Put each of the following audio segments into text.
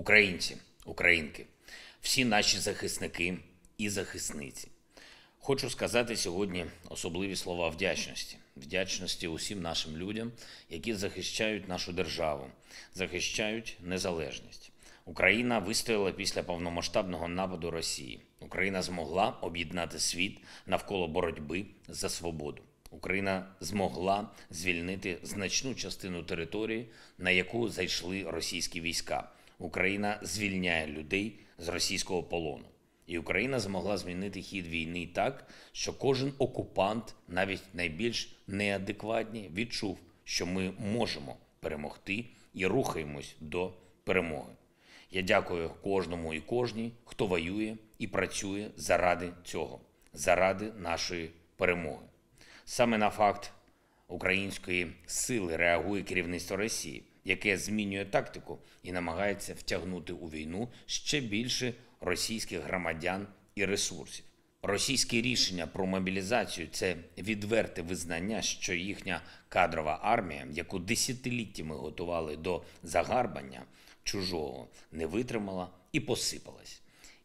Українці, українки, всі наші захисники і захисниці. Хочу сказати сьогодні особливі слова вдячності, вдячності усім нашим людям, які захищають нашу державу, захищають незалежність. Україна вистояла після повномасштабного нападу Росії. Україна змогла об'єднати світ навколо боротьби за свободу. Україна змогла звільнити значну частину території, на яку зайшли російські війська. Україна звільняє людей з російського полону, і Україна змогла змінити хід війни так, що кожен окупант, навіть найбільш неадекватні, відчув, що ми можемо перемогти і рухаємось до перемоги. Я дякую кожному і кожній, хто воює і працює заради цього, заради нашої перемоги. Саме на факт української сили реагує керівництво Росії яке змінює тактику і намагається втягнути у війну ще більше російських громадян і ресурсів. Російські рішення про мобілізацію це відверте визнання, що їхня кадрова армія, яку десятиліттями готували до загарбання чужого, не витримала і посипалась.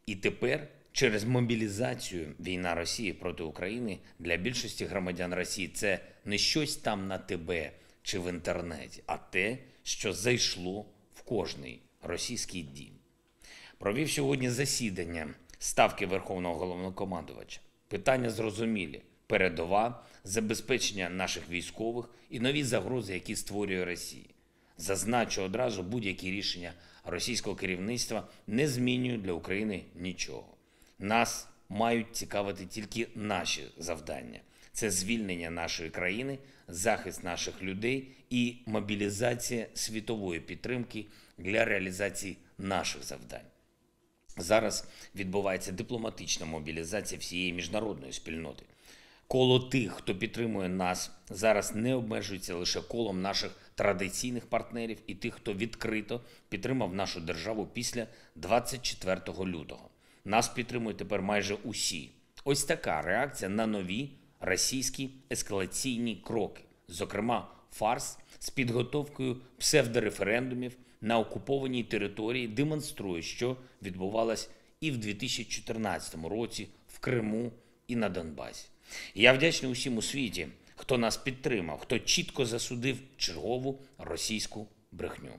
І тепер через мобілізацію війна Росії проти України для більшості громадян Росії це не щось там на тебе чи в інтернеті, а те, що зайшло в кожний російський дім. Провів сьогодні засідання ставки Верховного головнокомандувача. Питання зрозумілі: передова, забезпечення наших військових і нові загрози, які створює Росія. Зазначу одразу будь-які рішення російського керівництва не змінюють для України нічого. Нас мають цікавити тільки наші завдання це звільнення нашої країни, захист наших людей і мобілізація світової підтримки для реалізації наших завдань. Зараз відбувається дипломатична мобілізація всієї міжнародної спільноти. Коло тих, хто підтримує нас, зараз не обмежується лише колом наших традиційних партнерів і тих, хто відкрито підтримав нашу державу після 24 лютого. Нас підтримують тепер майже усі. Ось така реакція на нові російські ескалаційні кроки, зокрема фарс з підготовкою псевдореферендумів на окупованій території, демонструє, що відбувалось і в 2014 році в Криму і на Донбасі. Я вдячний усім у світі, хто нас підтримав, хто чітко засудив чергову російську брехню.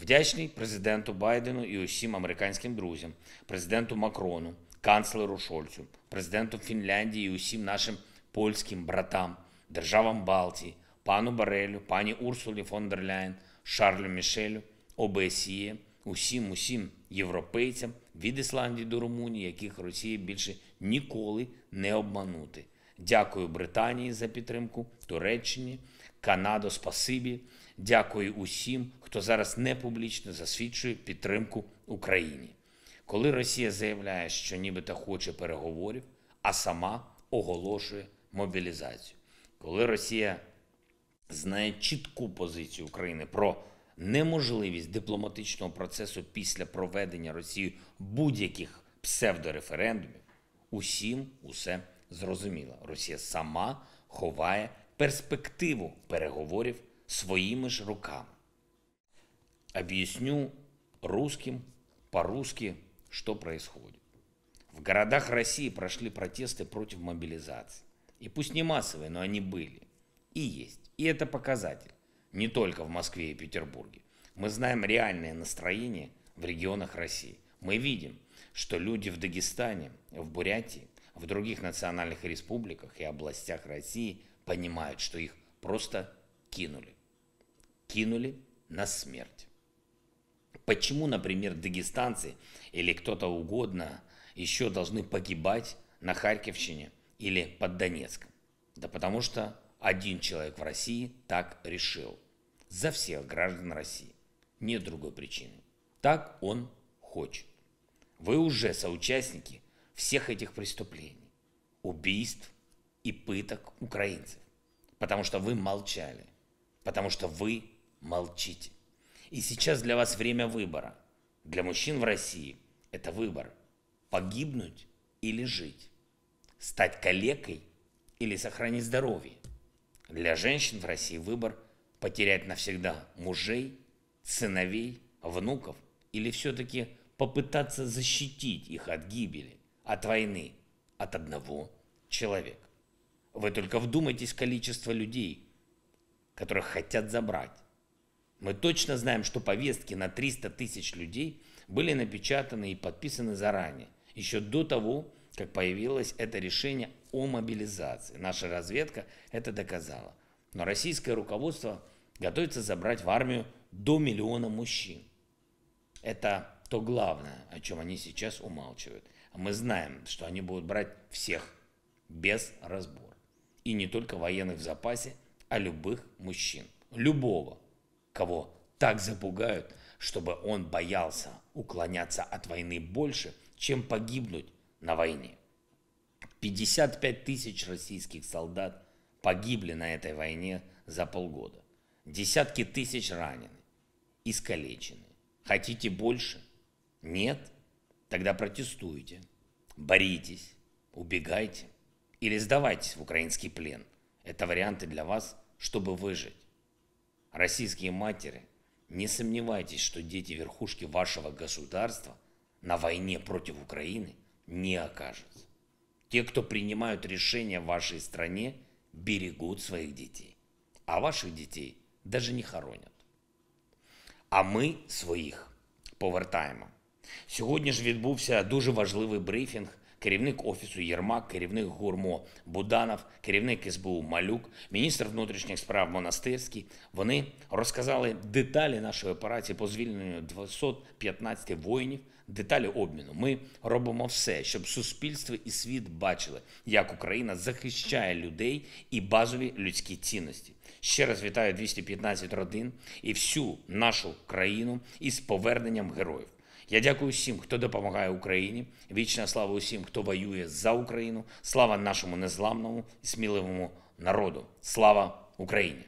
Вдячний президенту Байдену і усім американським друзям, президенту Макрону, канцлеру Шольцю, президенту Фінляндії і усім нашим польським братам, державам Балтії, пану Барелю, пані Урсулі фон дер Ляйн, Шарлю Мішелю, ОБСЄ, усім, усім європейцям від Ісландії до Румунії, яких Росія більше ніколи не обманути. Дякую Британії за підтримку, Туреччині, Канадо, Спасибі. Дякую усім, хто зараз не публічно засвідчує підтримку Україні. Коли Росія заявляє, що нібито хоче переговорів, а сама оголошує мобілізацію. Коли Росія знає чітку позицію України про неможливість дипломатичного процесу після проведення Росії будь-яких псевдореферендумів, усім усе зрозуміло. Росія сама ховає перспективу переговорів своїми ж руками. Об'ясню русским по-русски, что происходит. В городах России прошли протесты против мобилизации. И пусть не массовые, но они были. И есть. И это показатель. Не только в Москве и Петербурге. Мы знаем реальное настроение в регионах России. Мы видим, что люди в Дагестане, в Бурятии, в других национальных республиках и областях России понимают, что их просто кинули. Кинули на смерть. Почему, например, дагестанцы или кто-то угодно еще должны погибать на Харьковщине – или под Донецком, Да потому что один человек в России так решил. За всех граждан России. Нет другой причины. Так он хочет. Вы уже соучастники всех этих преступлений, убийств и пыток украинцев. Потому что вы молчали. Потому что вы молчите. И сейчас для вас время выбора. Для мужчин в России это выбор. Погибнуть или жить стать калекой или сохранить здоровье. Для женщин в России выбор потерять навсегда мужей, сыновей, внуков или все-таки попытаться защитить их от гибели, от войны, от одного человека. Вы только вдумайтесь в количество людей, которых хотят забрать. Мы точно знаем, что повестки на 300 тысяч людей были напечатаны и подписаны заранее, еще до того, как появилось это решение о мобилизации. Наша разведка это доказала. Но российское руководство готовится забрать в армию до миллиона мужчин. Это то главное, о чем они сейчас умалчивают. А мы знаем, что они будут брать всех, без разбора. И не только военных в запасе, а любых мужчин. Любого, кого так запугают, чтобы он боялся уклоняться от войны больше, чем погибнуть на войне. 55 тысяч российских солдат погибли на этой войне за полгода. Десятки тысяч ранены, искалечены. Хотите больше? Нет? Тогда протестуйте, боритесь, убегайте или сдавайтесь в украинский плен. Это варианты для вас, чтобы выжить. Российские матери, не сомневайтесь, что дети верхушки вашего государства на войне против Украины – не окажется. Те, кто принимают решения в вашей стране, берегут своих детей. А ваших детей даже не хоронять. А ми своїх повертаємо. Сьогодні ж відбувся дуже важливий брифінг керівник офісу Єрмак, керівник гурмо Буданов, керівник СБУ Малюк, міністр внутрішніх справ Монастирський. Вони розказали деталі нашої операції по звільненню 215 воїнів, деталі обміну. Ми робимо все, щоб суспільство і світ бачили, як Україна захищає людей і базові людські цінності. Ще раз вітаю 215 родин і всю нашу країну із поверненням героїв. Я дякую всім, хто допомагає Україні. Вічна слава усім, хто воює за Україну. Слава нашому незламному і сміливому народу. Слава Україні!